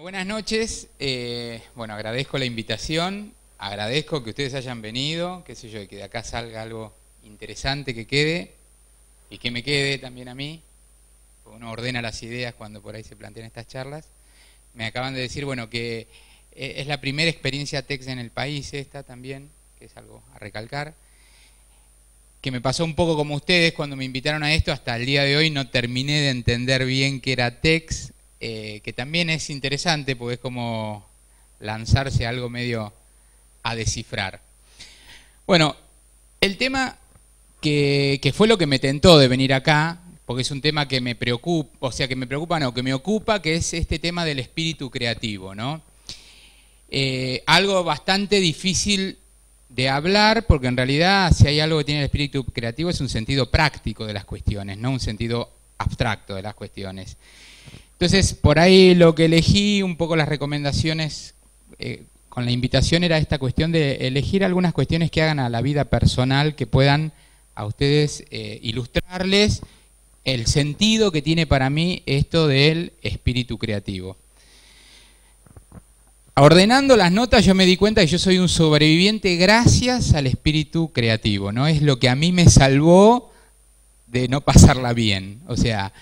buenas noches. Eh, bueno, agradezco la invitación, agradezco que ustedes hayan venido, qué sé yo, que de acá salga algo interesante que quede y que me quede también a mí. Uno ordena las ideas cuando por ahí se plantean estas charlas. Me acaban de decir, bueno, que eh, es la primera experiencia TEX en el país esta también, que es algo a recalcar que me pasó un poco como ustedes cuando me invitaron a esto, hasta el día de hoy no terminé de entender bien qué era TEX, eh, que también es interesante porque es como lanzarse algo medio a descifrar. Bueno, el tema que, fue lo que me tentó de venir acá, porque es un tema que me preocupa, o sea, que me preocupa, no, que me ocupa, que es este tema del espíritu creativo, ¿no? Eh, algo bastante difícil de hablar, porque en realidad si hay algo que tiene el espíritu creativo es un sentido práctico de las cuestiones, no un sentido abstracto de las cuestiones. Entonces, por ahí lo que elegí, un poco las recomendaciones eh, con la invitación era esta cuestión de elegir algunas cuestiones que hagan a la vida personal, que puedan a ustedes eh, ilustrarles el sentido que tiene para mí esto del espíritu creativo. Ordenando las notas yo me di cuenta que yo soy un sobreviviente gracias al espíritu creativo, ¿no? Es lo que a mí me salvó de no pasarla bien. O sea,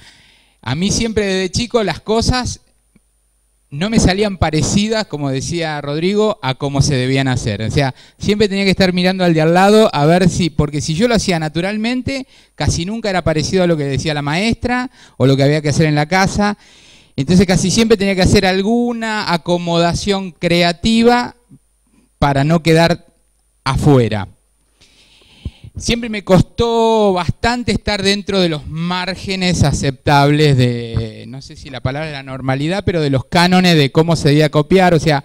a mí siempre desde chico las cosas no me salían parecidas, como decía Rodrigo, a cómo se debían hacer. O sea, siempre tenía que estar mirando al de al lado a ver si, porque si yo lo hacía naturalmente, casi nunca era parecido a lo que decía la maestra o lo que había que hacer en la casa. Entonces casi siempre tenía que hacer alguna acomodación creativa para no quedar afuera siempre me costó bastante estar dentro de los márgenes aceptables de, no sé si la palabra es la normalidad, pero de los cánones de cómo se debía copiar. O sea,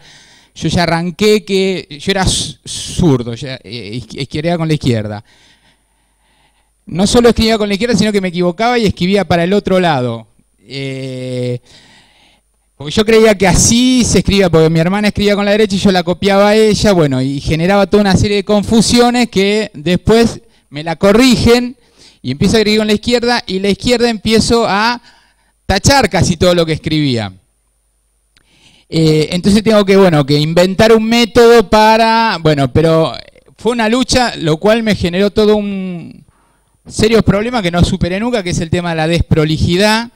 yo ya arranqué que yo era zurdo, ya, eh, con la izquierda. No solo escribía con la izquierda, sino que me equivocaba y escribía para el otro lado. Eh, yo creía que así se escribía, porque mi hermana escribía con la derecha y yo la copiaba a ella, bueno, y generaba toda una serie de confusiones que después me la corrigen y empiezo a escribir con la izquierda y la izquierda empiezo a tachar casi todo lo que escribía. Eh, entonces tengo que, bueno, que inventar un método para, bueno, pero fue una lucha, lo cual me generó todo un serio problema que no superé nunca, que es el tema de la desprolijidad.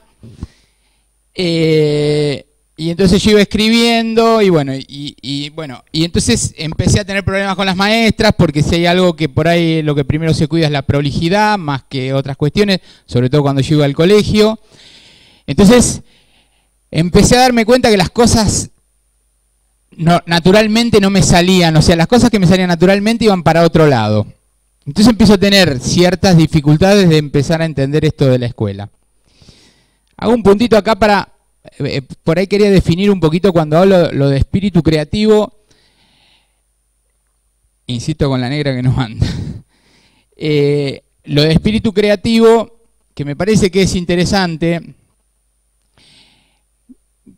Eh, y entonces yo iba escribiendo y bueno, y, bueno, y entonces empecé a tener problemas con las maestras porque si hay algo que por ahí lo que primero se cuida es la prolijidad más que otras cuestiones, sobre todo cuando yo iba al colegio. Entonces empecé a darme cuenta que las cosas no, naturalmente no me salían, o sea, las cosas que me salían naturalmente iban para otro lado. Entonces empiezo a tener ciertas dificultades de empezar a entender esto de la escuela. Hago un puntito acá para eh, eh, por ahí quería definir un poquito cuando hablo lo de espíritu creativo, insisto con la negra que nos manda, eh, lo de espíritu creativo, que me parece que es interesante,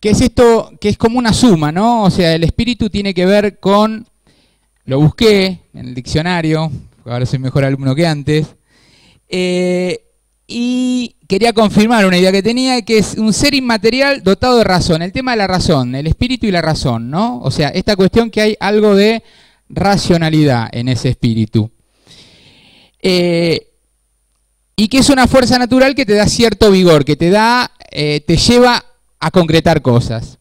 que es esto, que es como una suma, ¿no? O sea, el espíritu tiene que ver con, lo busqué en el diccionario, ahora soy mejor alumno que antes, y quería confirmar una idea que tenía, que es un ser inmaterial dotado de razón, el tema de la razón, el espíritu y la razón, ¿no? O sea, esta cuestión que hay algo de racionalidad en ese espíritu. Eh, y que es una fuerza natural que te da cierto vigor, que te da, eh, te lleva a concretar cosas.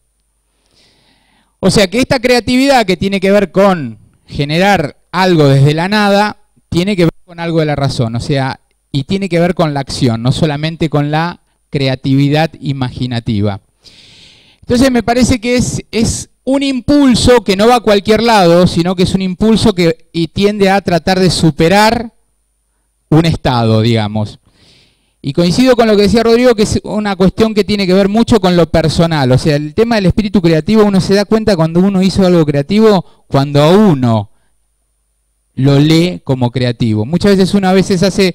O sea que esta creatividad que tiene que ver con generar algo desde la nada, tiene que ver con algo de la razón. O sea, y tiene que ver con la acción, no solamente con la creatividad imaginativa. Entonces me parece que es, un impulso que no va a cualquier lado, sino que es un impulso que tiende a tratar de superar un estado, digamos. Y coincido con lo que decía Rodrigo, que es una cuestión que tiene que ver mucho con lo personal. O sea, el tema del espíritu creativo, uno se da cuenta cuando uno hizo algo creativo, cuando a uno lo lee como creativo. Muchas veces uno a veces hace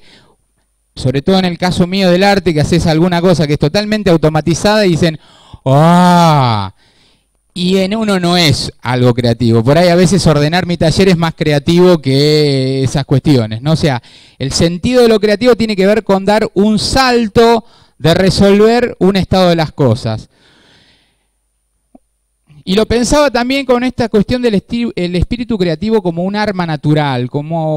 sobre todo en el caso mío del arte, que haces alguna cosa que es totalmente automatizada y dicen, ¡ah! y en uno no es algo creativo. Por ahí a veces ordenar mi taller es más creativo que esas cuestiones, ¿no? O sea, el sentido de lo creativo tiene que ver con dar un salto de resolver un estado de las cosas. Y lo pensaba también con esta cuestión del el espíritu creativo como un arma natural, como,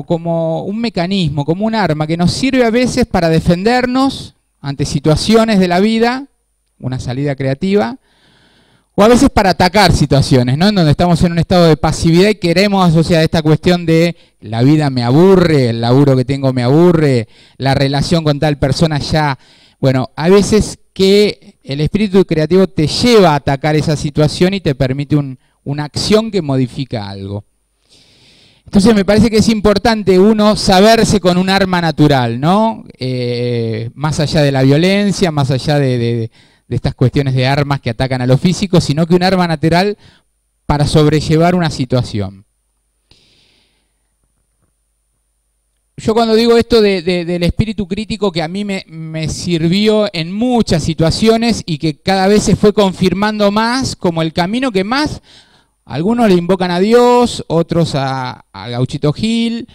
un mecanismo, como un arma que nos sirve a veces para defendernos ante situaciones de la vida, una salida creativa, o a veces para atacar situaciones, ¿no? En donde estamos en un estado de pasividad y queremos, asociar esta cuestión de la vida me aburre, el laburo que tengo me aburre, la relación con tal persona ya, bueno, a veces que el espíritu creativo te lleva a atacar esa situación y te permite una acción que modifica algo. Entonces me parece que es importante uno saberse con un arma natural, ¿no? Eh, más allá de la violencia, más allá de, de, estas cuestiones de armas que atacan a lo físico, sino que un arma natural para sobrellevar una situación. yo cuando digo esto de, del espíritu crítico que a mí me, sirvió en muchas situaciones y que cada vez se fue confirmando más como el camino que más, algunos le invocan a Dios, otros a, a Gauchito Gil,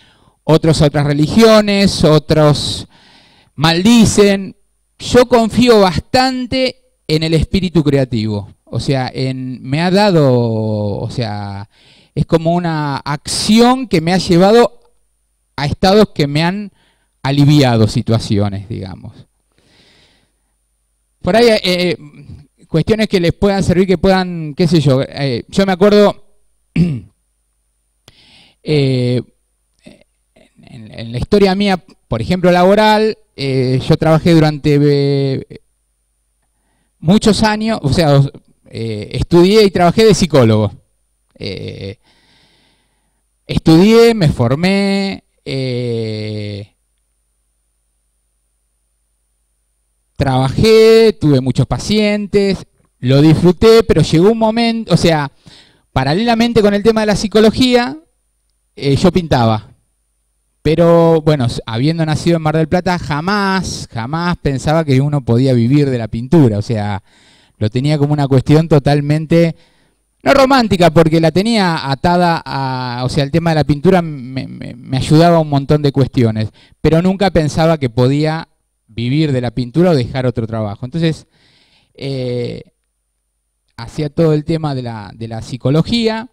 otros a otras religiones, otros maldicen. Yo confío bastante en el espíritu creativo. O sea, en, me ha dado, o sea, es como una acción que me ha llevado a estados que me han aliviado situaciones, digamos. Por ahí, eh, eh, cuestiones que les puedan servir, que puedan, qué sé yo, eh, yo me acuerdo en, la historia mía, por ejemplo, laboral, yo trabajé durante muchos años, o sea, estudié y trabajé de psicólogo. estudié, me formé, eh, trabajé, tuve muchos pacientes, lo disfruté, pero llegó un momento, o sea, paralelamente con el tema de la psicología, eh, yo pintaba. Pero bueno, habiendo nacido en Mar del Plata, jamás, jamás pensaba que uno podía vivir de la pintura. O sea, lo tenía como una cuestión totalmente no romántica, porque la tenía atada a. O sea, el tema de la pintura me, ayudaba a un montón de cuestiones. Pero nunca pensaba que podía vivir de la pintura o dejar otro trabajo. Entonces, eh, hacía todo el tema de la, de la psicología,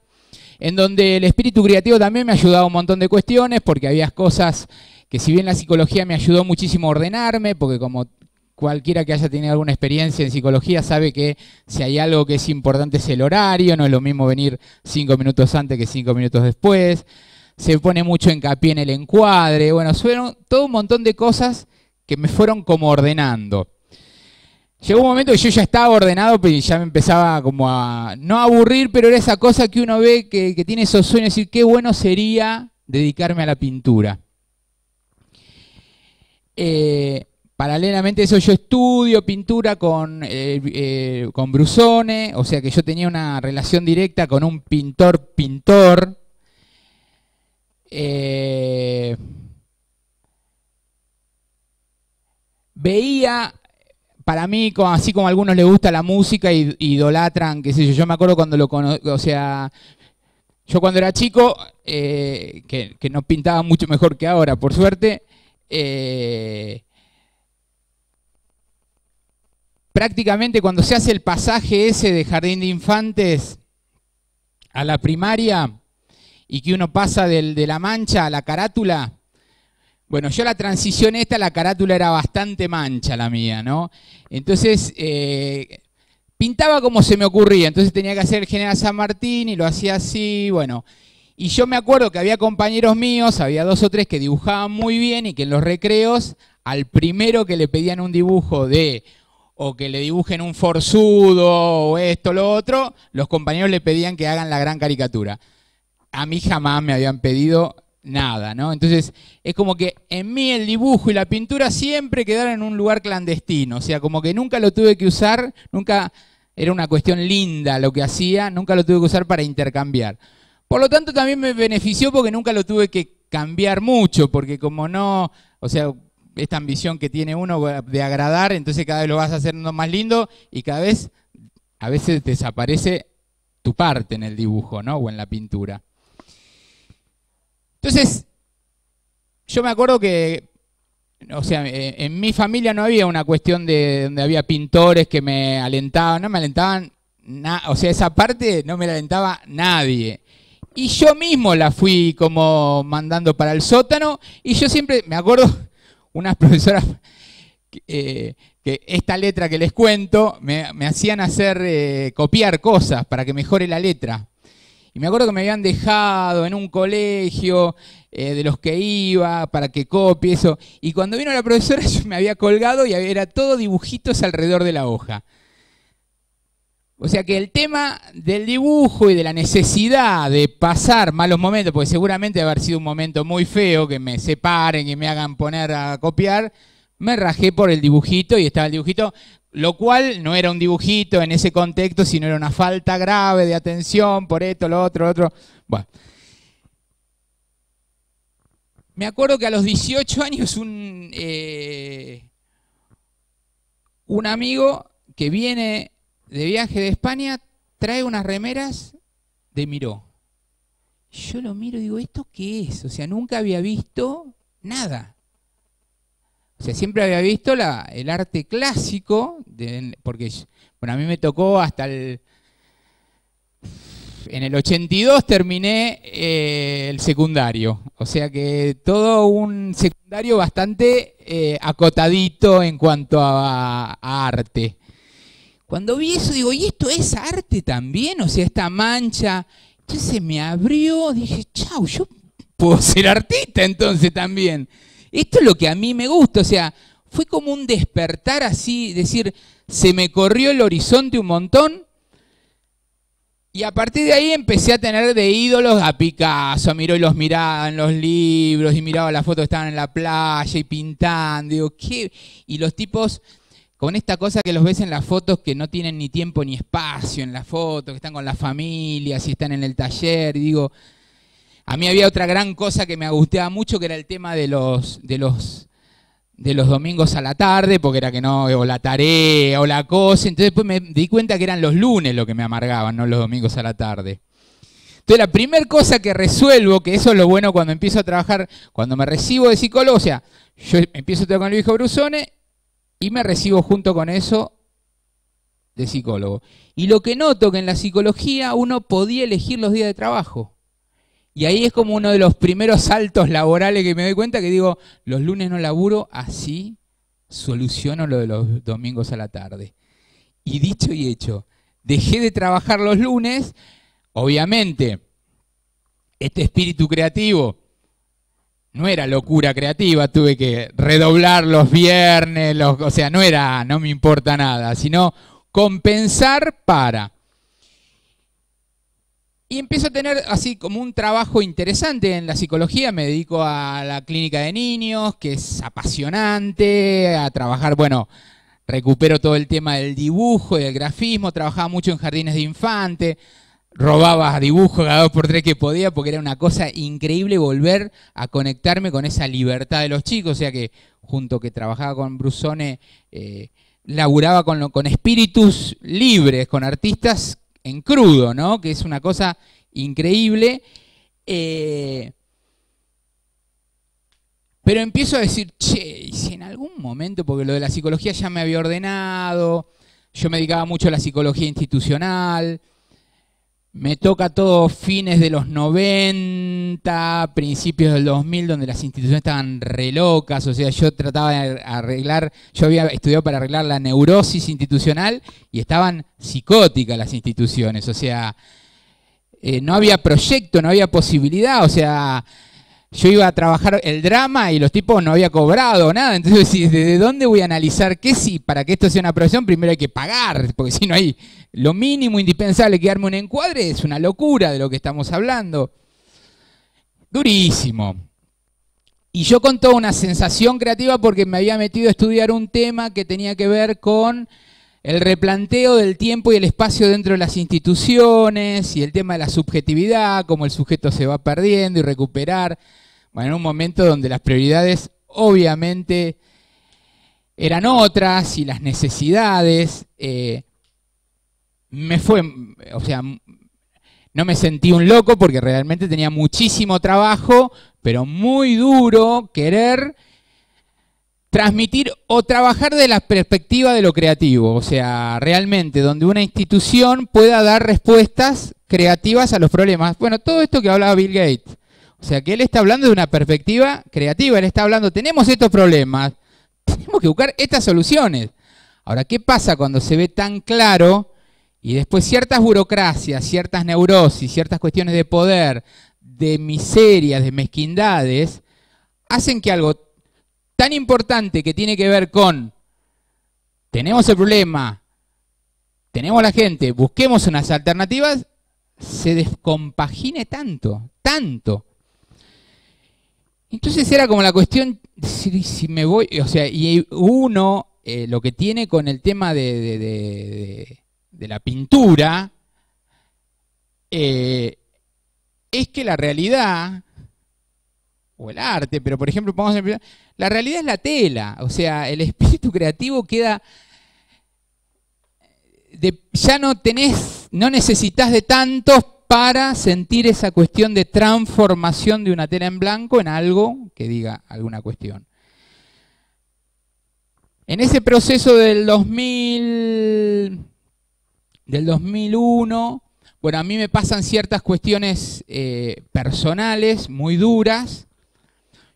en donde el espíritu creativo también me ayudaba a un montón de cuestiones, porque había cosas que, si bien la psicología me ayudó muchísimo a ordenarme, porque como cualquiera que haya tenido alguna experiencia en psicología sabe que si hay algo que es importante es el horario, no es lo mismo venir cinco minutos antes que cinco minutos después. Se pone mucho hincapié en el encuadre. Bueno, fueron todo un montón de cosas que me fueron como ordenando. Llegó un momento que yo ya estaba ordenado y ya me empezaba como a no aburrir, pero era esa cosa que uno ve que, tiene esos sueños, decir, qué bueno sería dedicarme a la pintura. Eh, Paralelamente a eso yo estudio pintura con, eh, eh, con Brusone, o sea que yo tenía una relación directa con un pintor pintor. Eh, veía, para mí, así como a algunos les gusta la música y idolatran, qué sé yo, yo me acuerdo cuando lo conocí, o sea, yo cuando era chico, que, que, no pintaba mucho mejor que ahora, por suerte, prácticamente cuando se hace el pasaje ese de jardín de infantes a la primaria y que uno pasa de la mancha a la carátula, bueno, yo la transición esta, la carátula era bastante mancha la mía, ¿no? Entonces, eh, pintaba como se me ocurría, entonces tenía que hacer el General San Martín y lo hacía así, bueno. Y yo me acuerdo que había compañeros míos, había dos o tres que dibujaban muy bien y que en los recreos, al primero que le pedían un dibujo de o que le dibujen un forzudo o esto, lo otro, los compañeros le pedían que hagan la gran caricatura. A mí jamás me habían pedido nada, ¿no? Entonces, es como que en mí el dibujo y la pintura siempre quedaron en un lugar clandestino, o sea, como que nunca lo tuve que usar, nunca era una cuestión linda lo que hacía, nunca lo tuve que usar para intercambiar. Por lo tanto, también me benefició porque nunca lo tuve que cambiar mucho, porque como no, o sea, esta ambición que tiene uno de agradar, entonces cada vez lo vas haciendo más lindo y cada vez a veces desaparece tu parte en el dibujo, ¿no? O en la pintura. Entonces, yo me acuerdo que, o sea, en mi familia no había una cuestión de donde había pintores que me alentaban, no me alentaban, nada o sea, esa parte no me la alentaba nadie. Y yo mismo la fui como mandando para el sótano y yo siempre, me acuerdo, unas profesoras eh, que esta letra que les cuento me, hacían hacer eh, copiar cosas para que mejore la letra. Y me acuerdo que me habían dejado en un colegio eh, de los que iba para que copie eso. Y cuando vino la profesora yo me había colgado y era todo dibujitos alrededor de la hoja. O sea que el tema del dibujo y de la necesidad de pasar malos momentos, porque seguramente haber sido un momento muy feo, que me separen y me hagan poner a copiar, me rajé por el dibujito y estaba el dibujito, lo cual no era un dibujito en ese contexto, sino era una falta grave de atención por esto, lo otro, lo otro. Bueno. Me acuerdo que a los 18 años un, eh, un amigo que viene de viaje de España, trae unas remeras de Miró. Yo lo miro y digo, ¿esto qué es? O sea, nunca había visto nada. O sea, siempre había visto el arte clásico, porque bueno, a mí me tocó hasta el... En el 82 terminé eh, el secundario, o sea que todo un secundario bastante eh, acotadito en cuanto a arte. Cuando vi eso, digo, ¿y esto es arte también? O sea, esta mancha. Entonces me abrió, dije, chau, yo puedo ser artista entonces también. Esto es lo que a mí me gusta, o sea, fue como un despertar así, decir, se me corrió el horizonte un montón. Y a partir de ahí empecé a tener de ídolos a Picasso, miró y los miraba en los libros, y miraba las fotos que estaban en la playa y pintando, digo, ¿qué? Y los tipos con esta cosa que los ves en las fotos que no tienen ni tiempo ni espacio en la foto, que están con la familia, si están en el taller, digo, a mí había otra gran cosa que me gustaba mucho, que era el tema de los, de los, de los domingos a la tarde, porque era que no, o la tarea, o la cosa. Entonces después me di cuenta que eran los lunes lo que me amargaban, no los domingos a la tarde. Entonces la primera cosa que resuelvo, que eso es lo bueno cuando empiezo a trabajar, cuando me recibo de psicología, yo empiezo a trabajar con Luis Brusone y me recibo junto con eso de psicólogo. Y lo que noto que en la psicología uno podía elegir los días de trabajo. Y ahí es como uno de los primeros saltos laborales que me doy cuenta que digo, los lunes no laburo, así soluciono lo de los domingos a la tarde. Y dicho y hecho, dejé de trabajar los lunes, obviamente, este espíritu creativo no era locura creativa, tuve que redoblar los viernes, los, o sea, no era, no me importa nada, sino compensar para. Y empiezo a tener así como un trabajo interesante en la psicología, me dedico a la clínica de niños, que es apasionante, a trabajar, bueno, recupero todo el tema del dibujo y del grafismo, trabajaba mucho en jardines de infante, robaba dibujos cada dos por tres que podía porque era una cosa increíble volver a conectarme con esa libertad de los chicos. O sea que junto que trabajaba con Brusone, eh, laburaba con, espíritus libres, con artistas en crudo, ¿no? Que es una cosa increíble. Eh, pero empiezo a decir, che, y si en algún momento, porque lo de la psicología ya me había ordenado, yo me dedicaba mucho a la psicología institucional, me toca todo fines de los 90, principios del 2000, donde las instituciones estaban re locas. O sea, yo trataba de arreglar, yo había estudiado para arreglar la neurosis institucional y estaban psicóticas las instituciones. O sea, eh, no había proyecto, no había posibilidad. O sea, yo iba a trabajar el drama y los tipos no había cobrado nada. Entonces, ¿desde dónde voy a analizar qué si Para que esto sea una profesión, primero hay que pagar, porque si no hay lo mínimo indispensable que arme un encuadre, es una locura de lo que estamos hablando. Durísimo. Y yo con toda una sensación creativa porque me había metido a estudiar un tema que tenía que ver con el replanteo del tiempo y el espacio dentro de las instituciones y el tema de la subjetividad, cómo el sujeto se va perdiendo y recuperar. Bueno, en un momento donde las prioridades obviamente eran otras y las necesidades. Eh, me fue, o sea, no me sentí un loco porque realmente tenía muchísimo trabajo, pero muy duro querer transmitir o trabajar de la perspectiva de lo creativo, o sea, realmente donde una institución pueda dar respuestas creativas a los problemas. Bueno, todo esto que hablaba Bill Gates, o sea, que él está hablando de una perspectiva creativa, él está hablando, tenemos estos problemas, tenemos que buscar estas soluciones. Ahora, ¿qué pasa cuando se ve tan claro y después ciertas burocracias, ciertas neurosis, ciertas cuestiones de poder, de miserias, de mezquindades, hacen que algo tan importante que tiene que ver con, tenemos el problema, tenemos la gente, busquemos unas alternativas, se descompagine tanto, tanto. Entonces era como la cuestión, si, me voy, o sea, y uno eh, lo que tiene con el tema de, de, la pintura eh, es que la realidad o el arte, pero por ejemplo, la realidad es la tela, o sea, el espíritu creativo queda, ya no tenés, no necesitas de tantos para sentir esa cuestión de transformación de una tela en blanco en algo que diga alguna cuestión. En ese proceso del 2000, del 2001, bueno, a mí me pasan ciertas cuestiones eh, personales muy duras,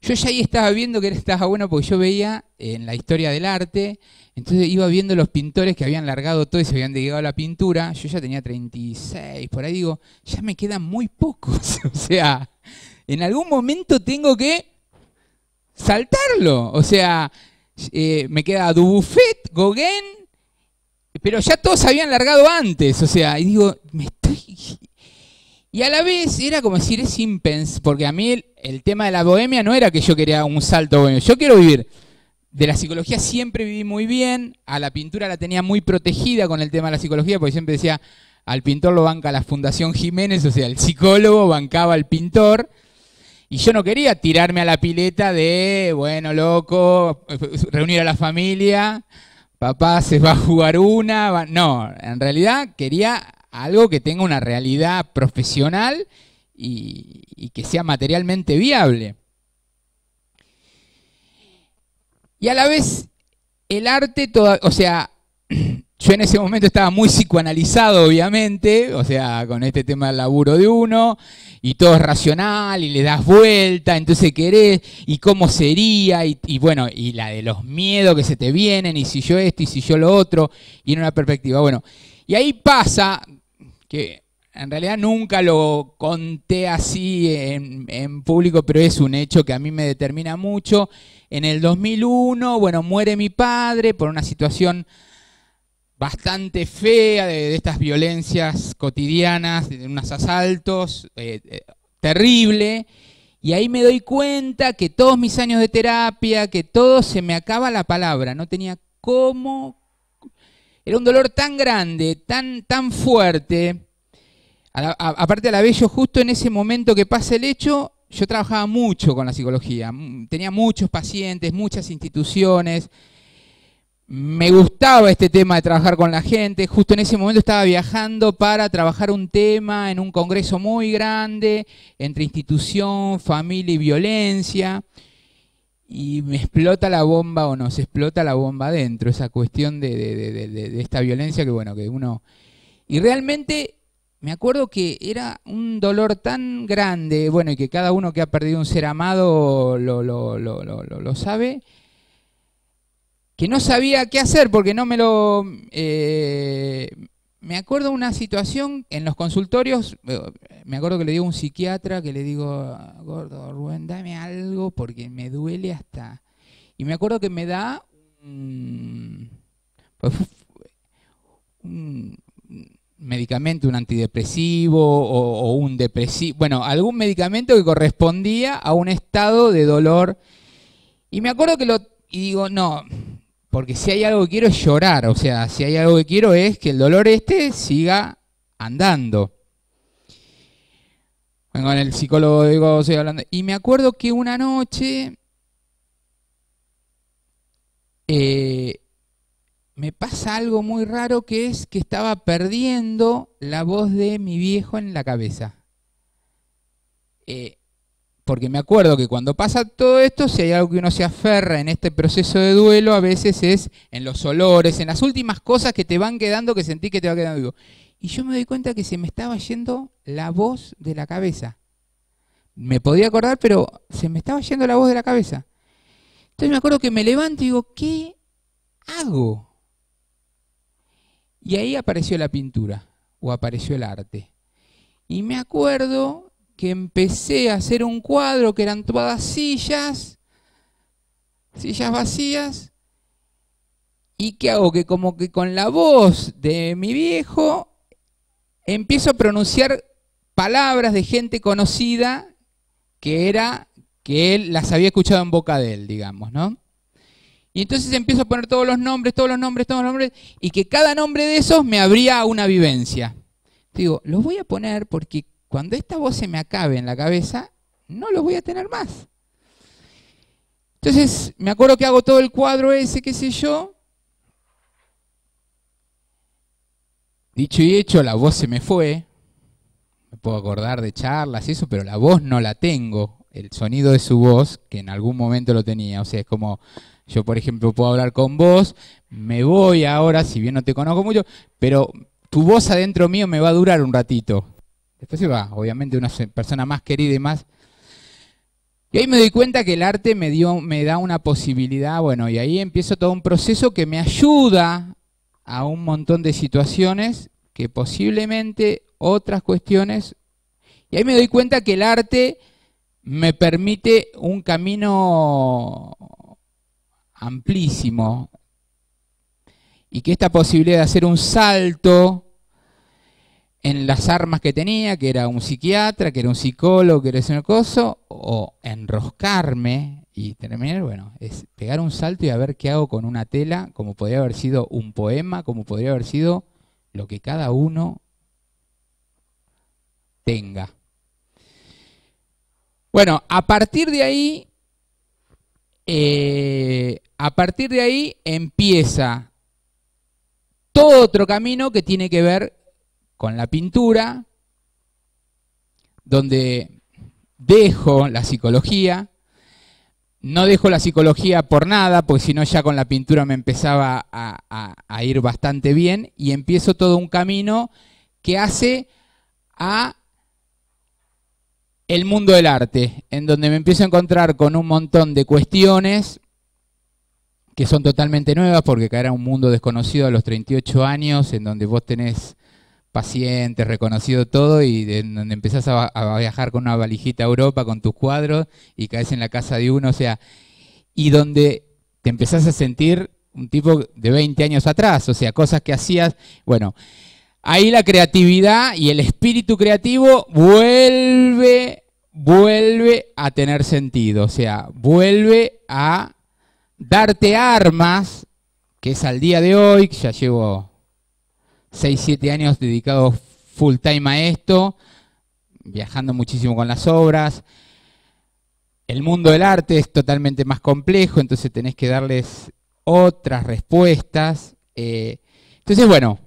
yo ya ahí estaba viendo que estaba bueno porque yo veía eh, en la historia del arte, entonces iba viendo los pintores que habían largado todo y se habían dedicado a la pintura. Yo ya tenía 36, por ahí digo, ya me quedan muy pocos. o sea, en algún momento tengo que saltarlo. O sea, eh, me queda Dubuffet, Gauguin, pero ya todos habían largado antes. O sea, y digo, me estoy y a la vez era como decir, es impens, porque a mí el, tema de la bohemia no era que yo quería un salto bohemio, yo quiero vivir. De la psicología siempre viví muy bien, a la pintura la tenía muy protegida con el tema de la psicología, porque siempre decía, al pintor lo banca la Fundación Jiménez, o sea, el psicólogo bancaba al pintor, y yo no quería tirarme a la pileta de, bueno, loco, reunir a la familia, papá se va a jugar una, no, en realidad quería algo que tenga una realidad profesional y, que sea materialmente viable. Y a la vez, el arte, toda, o sea, yo en ese momento estaba muy psicoanalizado, obviamente, o sea, con este tema del laburo de uno, y todo es racional, y le das vuelta, entonces querés, y cómo sería, y, bueno, y la de los miedos que se te vienen, y si yo esto, y si yo lo otro, y en una perspectiva. Bueno, y ahí pasa, que en realidad nunca lo conté así en, público, pero es un hecho que a mí me determina mucho. En el 2001, bueno, muere mi padre por una situación bastante fea de, estas violencias cotidianas, de unos asaltos, eh, eh, terrible. Y ahí me doy cuenta que todos mis años de terapia, que todo se me acaba la palabra, no tenía cómo era un dolor tan grande, tan, tan fuerte. de la, bello, justo en ese momento que pasa el hecho, yo trabajaba mucho con la psicología. Mm, tenía muchos pacientes, muchas instituciones. Me gustaba este tema de trabajar con la gente. Justo en ese momento estaba viajando para trabajar un tema en un congreso muy grande entre institución, familia y violencia y me explota la bomba o nos explota la bomba adentro, esa cuestión de, esta violencia que bueno, que uno... Y realmente me acuerdo que era un dolor tan grande, bueno, y que cada uno que ha perdido un ser amado lo, sabe, que no sabía qué hacer porque no me lo... Eh, me acuerdo una situación en los consultorios, eh, me acuerdo que le digo a un psiquiatra que le digo, gordo, Rubén, dame algo porque me duele hasta... Y me acuerdo que me da un, pues, medicamento, un antidepresivo o, o un depresivo, bueno, algún medicamento que correspondía a un estado de dolor. Y me acuerdo que lo... Y digo, no, porque si hay algo que quiero es llorar, o sea, si hay algo que quiero es que el dolor este siga andando. Vengo en el psicólogo digo, estoy hablando. Y me acuerdo que una noche eh, me pasa algo muy raro que es que estaba perdiendo la voz de mi viejo en la cabeza. Eh, porque me acuerdo que cuando pasa todo esto, si hay algo que uno se aferra en este proceso de duelo, a veces es en los olores, en las últimas cosas que te van quedando, que sentí que te va quedando vivo. Y yo me doy cuenta que se me estaba yendo la voz de la cabeza. Me podía acordar, pero se me estaba yendo la voz de la cabeza. Entonces me acuerdo que me levanto y digo, ¿qué hago? Y ahí apareció la pintura, o apareció el arte. Y me acuerdo que empecé a hacer un cuadro que eran todas sillas, sillas vacías, y que hago que como que con la voz de mi viejo empiezo a pronunciar palabras de gente conocida que era que él las había escuchado en boca de él, digamos, ¿no? Y entonces empiezo a poner todos los nombres, todos los nombres, todos los nombres, y que cada nombre de esos me abría una vivencia. Digo, los voy a poner porque cuando esta voz se me acabe en la cabeza, no lo voy a tener más. Entonces, me acuerdo que hago todo el cuadro ese, qué sé yo. Dicho y hecho, la voz se me fue. Me puedo acordar de charlas y eso, pero la voz no la tengo. El sonido de su voz, que en algún momento lo tenía. O sea, es como yo, por ejemplo, puedo hablar con vos, me voy ahora, si bien no te conozco mucho, pero tu voz adentro mío me va a durar un ratito. Después iba, obviamente, una persona más querida y más. Y ahí me doy cuenta que el arte me, dio, me da una posibilidad, bueno, y ahí empiezo todo un proceso que me ayuda a un montón de situaciones que posiblemente otras cuestiones. Y ahí me doy cuenta que el arte me permite un camino amplísimo y que esta posibilidad de hacer un salto en las armas que tenía, que era un psiquiatra, que era un psicólogo, que era ese coso, o enroscarme y terminar, bueno, es pegar un salto y a ver qué hago con una tela, como podría haber sido un poema, como podría haber sido lo que cada uno tenga. Bueno, a partir de ahí, eh, a partir de ahí empieza todo otro camino que tiene que ver con la pintura, donde dejo la psicología, no dejo la psicología por nada, porque si no ya con la pintura me empezaba a, ir bastante bien, y empiezo todo un camino que hace a el mundo del arte, en donde me empiezo a encontrar con un montón de cuestiones que son totalmente nuevas, porque a un mundo desconocido a los 38 años, en donde vos tenés paciente, reconocido todo, y donde empezás a, a, viajar con una valijita a Europa, con tus cuadros, y caes en la casa de uno, o sea, y donde te empezás a sentir un tipo de 20 años atrás, o sea, cosas que hacías, bueno, ahí la creatividad y el espíritu creativo vuelve, vuelve a tener sentido, o sea, vuelve a darte armas, que es al día de hoy, que ya llevo 6, siete años dedicados full time a esto, viajando muchísimo con las obras. El mundo del arte es totalmente más complejo, entonces tenés que darles otras respuestas. Eh, entonces, bueno,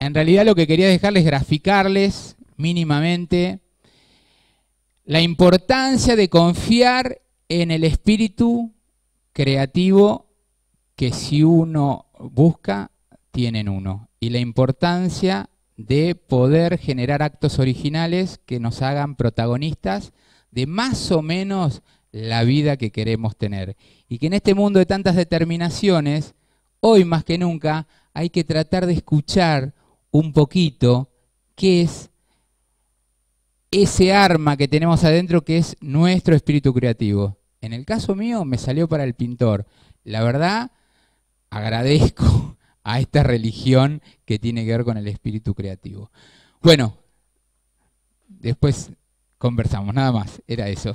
en realidad lo que quería dejarles graficarles mínimamente la importancia de confiar en el espíritu creativo que si uno busca, tienen uno y la importancia de poder generar actos originales que nos hagan protagonistas de más o menos la vida que queremos tener. Y que en este mundo de tantas determinaciones, hoy más que nunca, hay que tratar de escuchar un poquito qué es ese arma que tenemos adentro que es nuestro espíritu creativo. En el caso mío me salió para el pintor. La verdad, agradezco a esta religión que tiene que ver con el espíritu creativo. Bueno, después conversamos, nada más, era eso.